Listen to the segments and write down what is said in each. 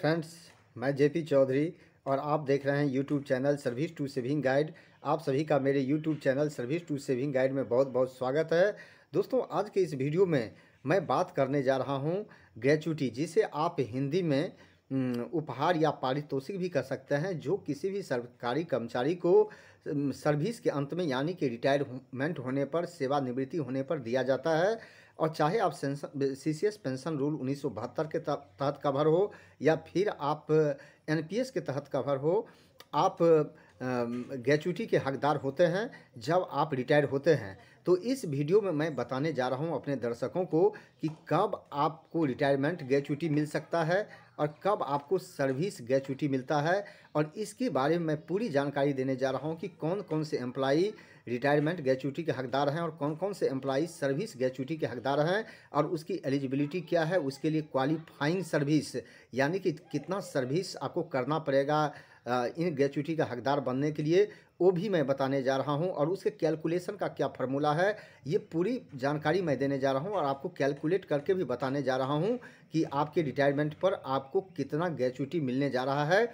friends मैं JP Chaudhary और आप देख रहे हैं YouTube channel service to saving guide आप सभी का मेरे YouTube channel service to saving guide में बहुत बहुत स्वागत है दोस्तों आज के इस वीडियो में मैं बात करने जा रहा हूँ ग्रेचुटी जिसे आप हिंदी में उपहार या पारितोषिक भी कर सकते हैं जो किसी भी सरकारी कर्मचारी को सर्विस के अंत में यानी कि रिटायरमेंट होने पर सेवानिवृत्ति होने पर दिया जाता है और चाहे आप सी सी एस पेंशन रूल उन्नीस सौ बहत्तर के तहत कवर हो या फिर आप एन पी एस के तहत कवर हो आप ग्रेचुटी के हकदार होते हैं जब आप रिटायर होते हैं तो इस वीडियो में मैं बताने जा रहा हूं अपने दर्शकों को कि कब आपको रिटायरमेंट ग्रेचुटी मिल सकता है और कब आपको सर्विस ग्रेचुटी मिलता है और इसके बारे में मैं पूरी जानकारी देने जा रहा हूं कि कौन कौन से एम्प्लाई रिटायरमेंट ग्रेचुटी के हकदार हैं और कौन कौन से एम्प्लॉज सर्विस ग्रेचुटी के हकदार हैं और उसकी एलिजिबिलिटी क्या है उसके लिए क्वालिफाइंग सर्विस यानी कि कितना सर्विस आपको करना पड़ेगा इन ग्रेचुटी का हकदार बनने के लिए वो भी मैं बताने जा रहा हूँ और उसके कैलकुलेशन का क्या फार्मूला है ये पूरी जानकारी मैं देने जा रहा हूँ और आपको कैलकुलेट करके भी बताने जा रहा हूँ कि आपके रिटायरमेंट पर आपको कितना ग्रेचुटी मिलने जा रहा है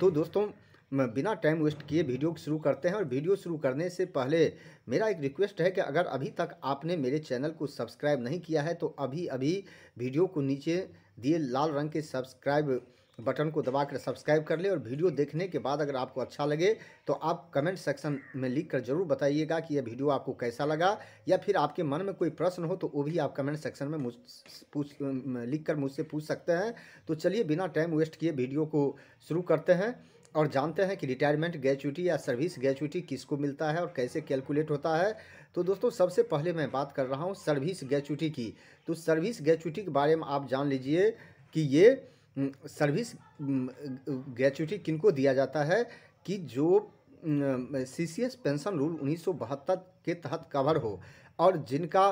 तो दोस्तों बिना टाइम वेस्ट किए वीडियो शुरू करते हैं और वीडियो शुरू करने से पहले मेरा एक रिक्वेस्ट है कि अगर अभी तक आपने मेरे चैनल को सब्सक्राइब नहीं किया है तो अभी अभी वीडियो को नीचे दिए लाल रंग के सब्सक्राइब बटन को दबाकर सब्सक्राइब कर ले और वीडियो देखने के बाद अगर आपको अच्छा लगे तो आप कमेंट सेक्शन में लिख कर जरूर बताइएगा कि यह वीडियो आपको कैसा लगा या फिर आपके मन में कोई प्रश्न हो तो वो भी आप कमेंट सेक्शन में मुझ पूछ लिख कर मुझसे पूछ सकते हैं तो चलिए बिना टाइम वेस्ट किए वीडियो को शुरू करते हैं और जानते हैं कि रिटायरमेंट ग्रेचुटी या सर्विस ग्रेचुटी किसको मिलता है और कैसे कैलकुलेट होता है तो दोस्तों सबसे पहले मैं बात कर रहा हूँ सर्विस ग्रेचुटी की तो सर्विस ग्रेचुटी के बारे में आप जान लीजिए कि ये सर्विस ग्रेचुटी किनको दिया जाता है कि जो सी सी एस पेंशन रूल उन्नीस के तहत कवर हो और जिनका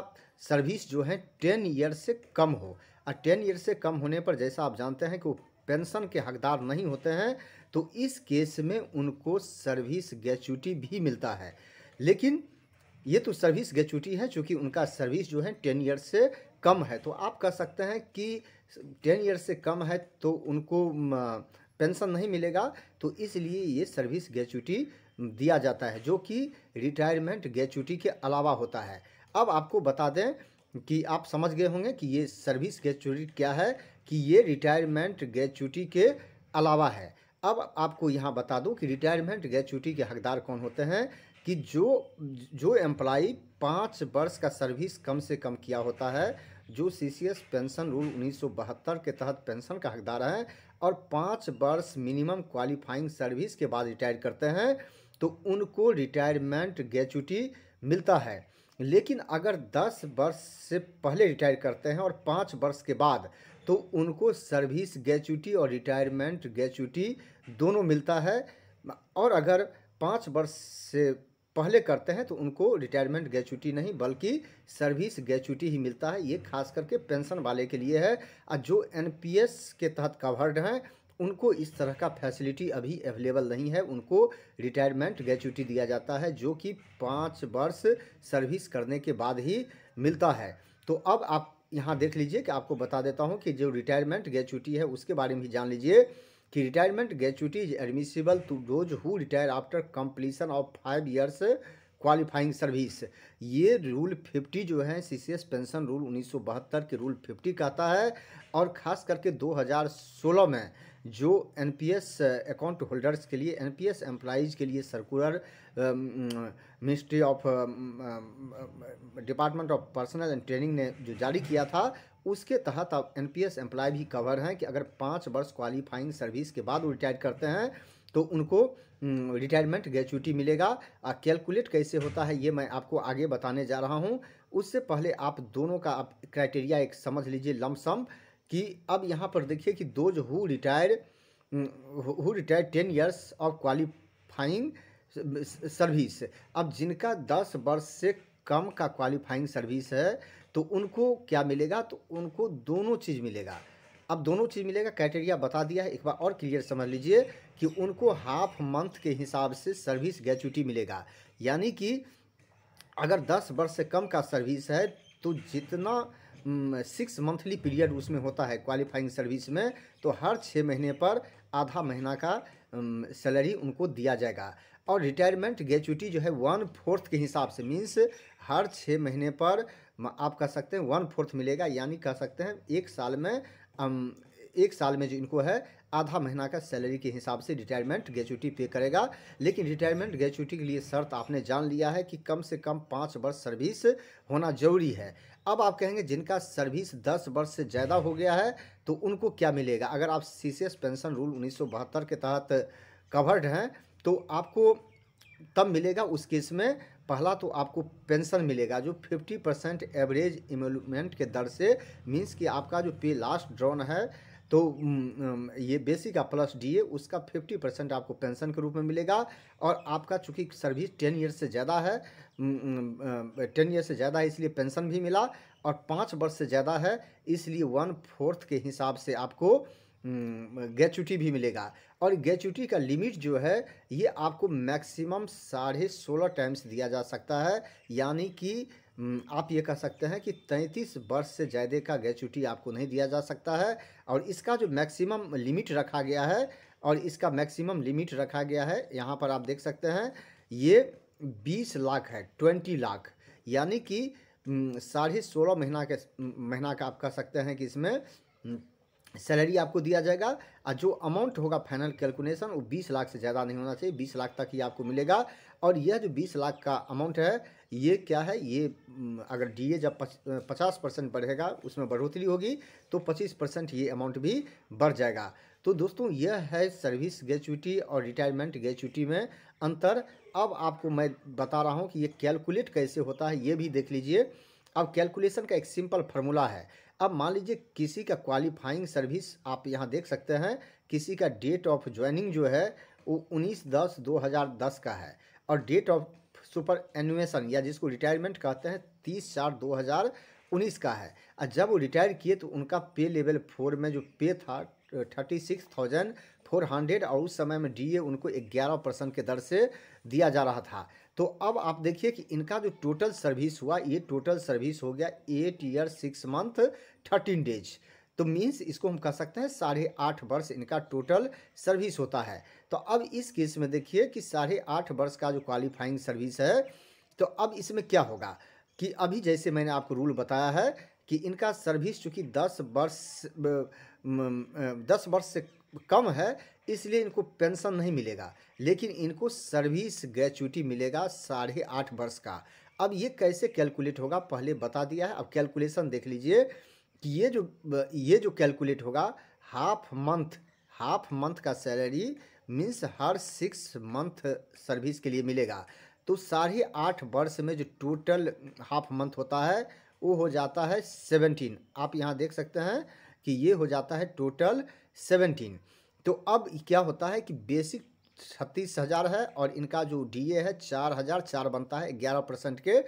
सर्विस जो है टेन ईयर से कम हो और टेन ईयर से कम होने पर जैसा आप जानते हैं कि वो पेंशन के हकदार नहीं होते हैं तो इस केस में उनको सर्विस ग्रेचुटी भी मिलता है लेकिन ये तो सर्विस ग्रेचुटी है चूँकि उनका सर्विस जो है टेन ईयर से कम है तो आप कह सकते हैं कि टेन ईयर से कम है तो उनको पेंशन नहीं मिलेगा तो इसलिए ये सर्विस ग्रेचुटी दिया जाता है जो कि रिटायरमेंट ग्रेचुटी के अलावा होता है अब आपको बता दें कि आप समझ गए होंगे कि ये सर्विस ग्रेचुटी क्या है कि ये रिटायरमेंट ग्रेचुटी के अलावा है अब आपको यहाँ बता दूँ कि रिटायरमेंट ग्रेचुटी के हकदार कौन होते हैं कि जो जो एम्प्लाई पाँच वर्ष का सर्विस कम से कम किया होता है जो सी पेंशन रूल 1972 के तहत पेंशन का हकदार हैं और पाँच वर्ष मिनिमम क्वालिफाइंग सर्विस के बाद रिटायर करते हैं तो उनको रिटायरमेंट ग्रेचुटी मिलता है लेकिन अगर 10 वर्ष से पहले रिटायर करते हैं और पाँच वर्ष के बाद तो उनको सर्विस ग्रेचुटी और रिटायरमेंट ग्रेचुटी दोनों मिलता है और अगर पाँच वर्ष से पहले करते हैं तो उनको रिटायरमेंट ग्रेचुटी नहीं बल्कि सर्विस ग्रेचुटी ही मिलता है ये खास करके पेंशन वाले के लिए है और जो एनपीएस के तहत कवर्ड हैं उनको इस तरह का फैसिलिटी अभी अवेलेबल नहीं है उनको रिटायरमेंट ग्रेचुटी दिया जाता है जो कि पाँच वर्ष सर्विस करने के बाद ही मिलता है तो अब आप यहाँ देख लीजिए कि आपको बता देता हूँ कि जो रिटायरमेंट ग्रेचुटी है उसके बारे में भी जान लीजिए कि retirement gratuity is admissible to those who retire after completion of five years qualifying service ये रूल 50 जो है सी पेंशन रूल 1972 के रूल 50 कहता है और ख़ास करके 2016 में जो एनपीएस अकाउंट होल्डर्स के लिए एनपीएस एम्प्लाइज़ के लिए circular ministry of department of personnel and training ने जो जारी किया था उसके तहत अब एन पी एस एम्प्लॉय भी कवर हैं कि अगर पाँच वर्ष क्वालिफाइंग सर्विस के बाद वो रिटायर करते हैं तो उनको रिटायरमेंट um, ग्रेचुटी मिलेगा और कैलकुलेट कैसे होता है ये मैं आपको आगे बताने जा रहा हूँ उससे पहले आप दोनों का आप क्राइटेरिया एक समझ लीजिए लमसम कि अब यहाँ पर देखिए कि those who retire who retire ten years of qualifying service अब जिनका दस वर्ष से कम का क्वालिफाइंग सर्विस है तो उनको क्या मिलेगा तो उनको दोनों चीज़ मिलेगा अब दोनों चीज़ मिलेगा क्राइटेरिया बता दिया है एक बार और क्लियर समझ लीजिए कि उनको हाफ मंथ के हिसाब से सर्विस ग्रेचुटी मिलेगा यानी कि अगर दस वर्ष से कम का सर्विस है तो जितना सिक्स मंथली पीरियड उसमें होता है क्वालिफाइंग सर्विस में तो हर छः महीने पर आधा महीना का सैलरी उनको दिया जाएगा और रिटायरमेंट ग्रेचुटी जो है वन फोर्थ के हिसाब से मीन्स हर छः महीने पर आप कह सकते हैं वन फोर्थ मिलेगा यानी कह सकते हैं एक साल में एक साल में जो इनको है आधा महीना का सैलरी के हिसाब से रिटायरमेंट ग्रेचुटी पे करेगा लेकिन रिटायरमेंट ग्रेचुटी के लिए शर्त आपने जान लिया है कि कम से कम पाँच वर्ष सर्विस होना जरूरी है अब आप कहेंगे जिनका सर्विस 10 वर्ष से ज़्यादा हो गया है तो उनको क्या मिलेगा अगर आप सी पेंशन रूल उन्नीस के तहत कवर्ड हैं तो आपको तब मिलेगा उस केस में पहला तो आपको पेंशन मिलेगा जो 50 परसेंट एवरेज इमेलमेंट के दर से मीन्स कि आपका जो पे लास्ट ड्रॉन है तो ये बेसिक प्लस ए उसका फिफ्टी परसेंट आपको पेंशन के रूप में मिलेगा और आपका चूंकि सर्विस टेन ईयर से ज़्यादा है टेन ईयर से ज़्यादा है इसलिए पेंशन भी मिला और पाँच वर्ष से ज़्यादा है इसलिए वन फोर्थ के हिसाब से आपको ग्रेचुटी भी मिलेगा और ग्रेचुटी का लिमिट जो है ये आपको मैक्सिमम साढ़े सोलह टाइम्स दिया जा सकता है यानी कि हम्म, आप ये कह सकते हैं कि 33 वर्ष से ज़्यादा का ग्रेचुटी आपको नहीं दिया जा सकता है और इसका जो मैक्सिमम लिमिट रखा गया है और इसका मैक्सिमम लिमिट रखा गया है यहाँ पर आप देख सकते हैं ये बीस लाख है ट्वेंटी लाख यानी कि हम्म, साढ़े सोलह महीना के महीना का आप कह सकते हैं कि इसमें हम्म, सैलरी आपको दिया जाएगा और जो अमाउंट होगा फाइनल कैलकुलेशन वो बीस लाख से ज़्यादा नहीं होना चाहिए बीस लाख तक ही आपको मिलेगा और यह जो बीस लाख का अमाउंट है ये क्या है ये अगर डीए जब पचास परसेंट बढ़ेगा उसमें बढ़ोतरी होगी तो पच्चीस परसेंट ये अमाउंट भी बढ़ जाएगा तो दोस्तों यह है सर्विस ग्रेचुटी और रिटायरमेंट ग्रेचुटी में अंतर अब आपको मैं बता रहा हूँ कि ये कैलकुलेट कैसे होता है ये भी देख लीजिए अब कैलकुलेशन का एक सिंपल फार्मूला है अब मान लीजिए किसी का क्वालिफाइंग सर्विस आप यहाँ देख सकते हैं किसी का डेट ऑफ ज्वाइनिंग जो है वो उन्नीस दस दो हज़ार दस का है और डेट ऑफ सुपर एनुएसन या जिसको रिटायरमेंट कहते हैं तीस चार दो हज़ार उन्नीस का है और जब वो रिटायर किए तो उनका पे लेवल फोर में जो पे था thirty six thousand four hundred और उस समय में डीए उनको ग्यारह परसेंट के दर से दिया जा रहा था तो अब आप देखिए कि इनका जो टोटल सर्विस हुआ ये टोटल सर्विस हो गया eight year six month thirteen days तो मीन्स इसको हम कह सकते हैं साढ़े आठ वर्ष इनका टोटल सर्विस होता है तो अब इस केस में देखिए कि साढ़े आठ वर्ष का जो क्वालिफाइंग सर्विस है तो अब इसमें क्या होगा कि अभी जैसे मैंने आपको रूल बताया है कि इनका सर्विस चूँकि दस वर्ष दस वर्ष से कम है इसलिए इनको पेंशन नहीं मिलेगा लेकिन इनको सर्विस ग्रेचुटी मिलेगा साढ़े आठ वर्ष का अब ये कैसे कैलकुलेट होगा पहले बता दिया है अब कैलकुलेशन देख लीजिए कि ये जो ये जो कैलकुलेट होगा हाफ मंथ हाफ मंथ का सैलरी मीन्स हर सिक्स मंथ सर्विस के लिए मिलेगा तो साढ़े आठ वर्ष में जो टोटल हाफ मंथ होता है वो हो जाता है सेवनटीन आप यहाँ देख सकते हैं कि ये हो जाता है टोटल सेवनटीन तो अब क्या होता है कि बेसिक छत्तीस हज़ार है और इनका जो डीए है चार हज़ार चार बनता है ग्यारह परसेंट के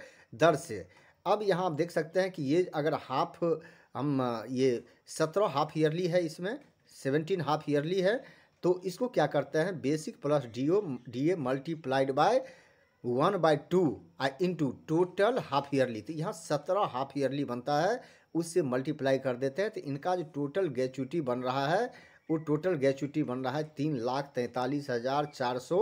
दर से अब यहाँ आप देख सकते हैं कि ये अगर हाफ हम ये सत्रह हाफ ईयरली है इसमें सेवनटीन हाफ ईयरली है तो इसको क्या करते हैं basic plus D O D A multiplied by one by two I into total half yearly तो यहाँ सत्रह हाफ ईयरली बनता है उससे मल्टीप्लाई कर देते हैं तो इनका जो टोटल ग्रेचुटी बन रहा है वो टोटल ग्रेचुटी बन रहा है तीन लाख तैंतालीस हज़ार चार सौ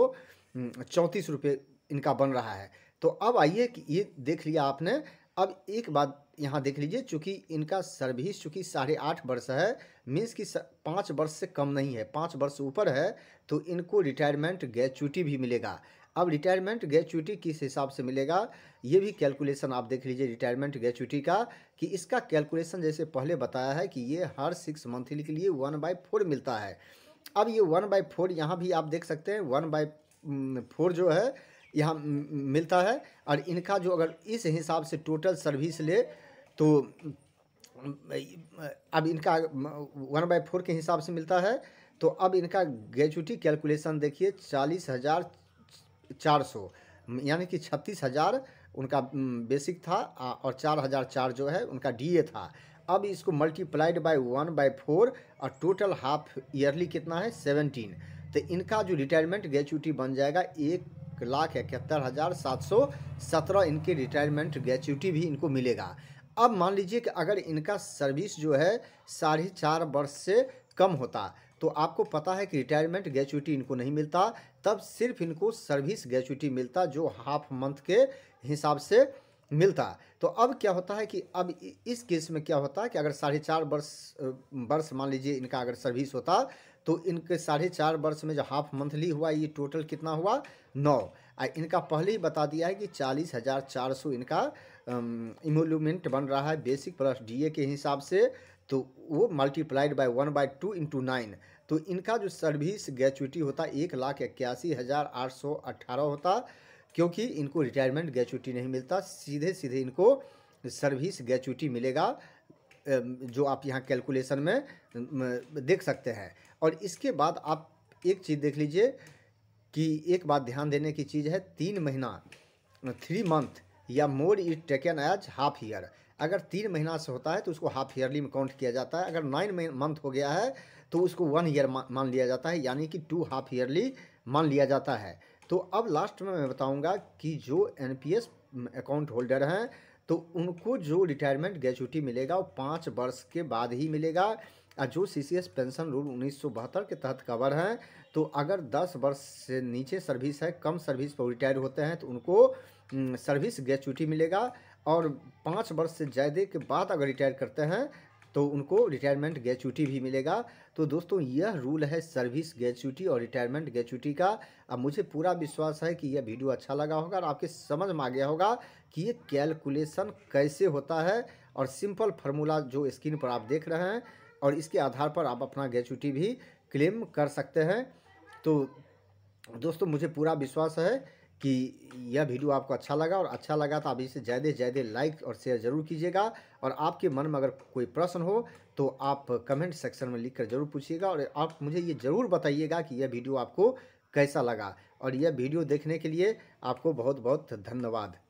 चौंतीस रुपये इनका बन रहा है तो अब आइए कि ये देख लिया आपने अब एक बात यहाँ देख लीजिए चूँकि इनका सर्विस चूँकि साढ़े आठ वर्ष है मीन्स कि पाँच वर्ष से कम नहीं है पाँच वर्ष ऊपर है तो इनको रिटायरमेंट ग्रेचुटी भी मिलेगा अब रिटायरमेंट ग्रेचुटी किस हिसाब से मिलेगा ये भी कैलकुलेशन आप देख लीजिए रिटायरमेंट ग्रेचुटी का कि इसका कैलकुलेशन जैसे पहले बताया है कि ये हर सिक्स मंथली के लिए वन बाई फोर मिलता है अब ये वन बाई फोर यहाँ भी आप देख सकते हैं वन बाई फोर जो है यहाँ मिलता है और इनका जो अगर इस हिसाब से टोटल सर्विस ले तो अब इनका वन बाई फोर के हिसाब से मिलता है तो अब इनका ग्रेचुटी कैलकुलेशन देखिए चालीस हज़ार चार सौ यानी कि छत्तीस हज़ार उनका बेसिक था और चार हज़ार चार जो है उनका डीए था अब इसको multiplied by one by four और टोटल हाफ ईयरली कितना है सेवनटीन तो इनका जो रिटायरमेंट ग्रेचुटी बन जाएगा एक लाख इकहत्तर हज़ार सात सौ सत्रह इनके रिटायरमेंट ग्रेचुटी भी इनको मिलेगा अब मान लीजिए कि अगर इनका सर्विस जो है साढ़े चार वर्ष से कम होता तो आपको पता है कि रिटायरमेंट ग्रेचुटी इनको नहीं मिलता तब सिर्फ इनको सर्विस ग्रेचुटी मिलता जो हाफ मंथ के हिसाब से मिलता तो अब क्या होता है कि अब इस केस में क्या होता है कि अगर साढ़े चार वर्ष वर्ष मान लीजिए इनका अगर सर्विस होता तो इनके साढ़े चार वर्ष में जो हाफ मंथली हुआ ये टोटल कितना हुआ नौ आ इनका पहले ही बता दिया है कि चालीस हज़ार चार सौ इनका इमोलूमेंट बन रहा है बेसिक प्लस डीए के हिसाब से तो वो multiplied by one by two into nine तो इनका जो सर्विस ग्रेचुटी होता एक लाख इक्यासी हज़ार आठ सौ अट्ठारह होता क्योंकि इनको रिटायरमेंट ग्रेचुटी नहीं मिलता सीधे सीधे इनको सर्विस ग्रेचुटी मिलेगा जो आप यहाँ कैलकुलेशन में देख सकते हैं और इसके बाद आप एक चीज़ देख लीजिए कि एक बात ध्यान देने की चीज़ है तीन महीना थ्री मंथ या more it taken as half year अगर तीन महीना से होता है तो उसको हाफ ईयरली में काउंट किया जाता है अगर नाइन मंथ हो गया है तो उसको वन ईयर मान लिया जाता है यानी कि टू हाफ ईयरली मान लिया जाता है तो अब लास्ट में मैं बताऊंगा कि जो एनपीएस अकाउंट होल्डर हैं तो उनको जो रिटायरमेंट ग्रेचुटी मिलेगा वो पाँच वर्ष के बाद ही मिलेगा और जो एस पेंशन रूल उन्नीस के तहत कवर हैं तो अगर 10 वर्ष से नीचे सर्विस है कम सर्विस पर रिटायर होते हैं तो उनको सर्विस ग्रेचुटी मिलेगा और पाँच वर्ष से ज़्यादा के बाद अगर रिटायर करते हैं तो उनको रिटायरमेंट ग्रेचुटी भी मिलेगा तो दोस्तों यह रूल है सर्विस ग्रेचुटी और रिटायरमेंट ग्रेचुटी का अब मुझे पूरा विश्वास है कि यह वीडियो अच्छा लगा होगा और आपके समझ में आ गया होगा कि ये कैलकुलेशन कैसे होता है और सिंपल फार्मूला जो स्क्रीन पर आप देख रहे हैं और इसके आधार पर आप अपना ग्रेचुटी भी क्लेम कर सकते हैं तो दोस्तों मुझे पूरा विश्वास है कि यह वीडियो आपको अच्छा लगा और अच्छा लगा तो आप इसे ज़्यादा से ज़्यादा लाइक और शेयर ज़रूर कीजिएगा और आपके मन में अगर कोई प्रश्न हो तो आप कमेंट सेक्शन में लिखकर ज़रूर पूछिएगा और आप मुझे ये ज़रूर बताइएगा कि यह वीडियो आपको कैसा लगा और यह वीडियो देखने के लिए आपको बहुत बहुत धन्यवाद